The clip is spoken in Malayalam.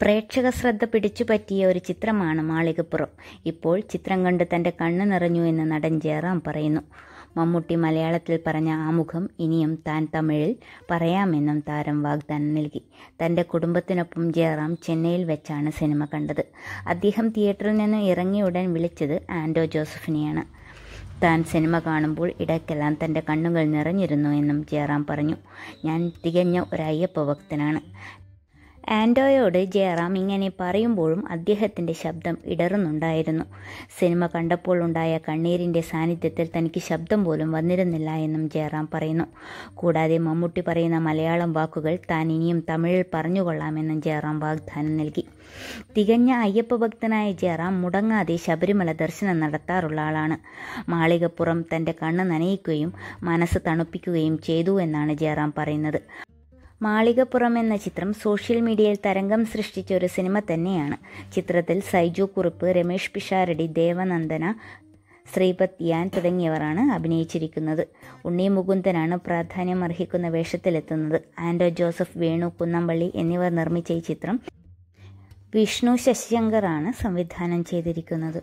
പ്രേക്ഷക ശ്രദ്ധ പിടിച്ചു പറ്റിയ ഒരു ചിത്രമാണ് മാളികപ്പുറം ഇപ്പോൾ ചിത്രം കണ്ട് തൻ്റെ കണ്ണ് നിറഞ്ഞു എന്ന് നടൻ ജയറാം പറയുന്നു മമ്മൂട്ടി മലയാളത്തിൽ പറഞ്ഞ ആമുഖം ഇനിയും താൻ തമിഴിൽ പറയാമെന്നും താരം വാഗ്ദാനം നൽകി തൻ്റെ കുടുംബത്തിനൊപ്പം ജയറാം ചെന്നൈയിൽ വെച്ചാണ് സിനിമ കണ്ടത് അദ്ദേഹം തിയേറ്ററിൽ നിന്ന് ഇറങ്ങിയ ഉടൻ വിളിച്ചത് ആൻഡോ ജോസഫിനെയാണ് താൻ സിനിമ കാണുമ്പോൾ ഇടയ്ക്കെല്ലാം തൻ്റെ കണ്ണുകൾ നിറഞ്ഞിരുന്നു എന്നും ജയറാം പറഞ്ഞു ഞാൻ തികഞ്ഞ ഒരു അയ്യപ്പ ഭക്തനാണ് ആൻഡോയോട് ജയറാം ഇങ്ങനെ പറയുമ്പോഴും അദ്ദേഹത്തിൻ്റെ ശബ്ദം ഇടറുന്നുണ്ടായിരുന്നു സിനിമ കണ്ടപ്പോൾ ഉണ്ടായ കണ്ണീരിൻ്റെ സാന്നിധ്യത്തിൽ തനിക്ക് ശബ്ദം പോലും വന്നിരുന്നില്ല എന്നും ജയറാം പറയുന്നു കൂടാതെ മമ്മൂട്ടി പറയുന്ന മലയാളം വാക്കുകൾ താൻ ഇനിയും തമിഴിൽ പറഞ്ഞുകൊള്ളാമെന്നും ജയറാം വാഗ്ദാനം നൽകി തികഞ്ഞ അയ്യപ്പ ഭക്തനായ ജയറാം മുടങ്ങാതെ ശബരിമല ദർശനം നടത്താറുള്ള ആളാണ് മാളികപ്പുറം തൻ്റെ കണ്ണ് നനയിക്കുകയും മനസ്സ് തണുപ്പിക്കുകയും ചെയ്തു എന്നാണ് ജയറാം പറയുന്നത് മാളികപ്പുറം എന്ന ചിത്രം സോഷ്യൽ മീഡിയയിൽ തരംഗം സൃഷ്ടിച്ച ഒരു സിനിമ തന്നെയാണ് ചിത്രത്തിൽ സൈജു കുറുപ്പ് രമേഷ് പിഷാരടി ദേവനന്ദന ശ്രീപത് യാൻ തുടങ്ങിയവരാണ് അഭിനയിച്ചിരിക്കുന്നത് ഉണ്ണി മുകുന്ദനാണ് പ്രാധാന്യം അർഹിക്കുന്ന വേഷത്തിലെത്തുന്നത് ആൻഡോ ജോസഫ് വേണു കുന്നംപള്ളി എന്നിവർ നിർമ്മിച്ച ഈ ചിത്രം വിഷ്ണു ശശിശങ്കറാണ് സംവിധാനം ചെയ്തിരിക്കുന്നത്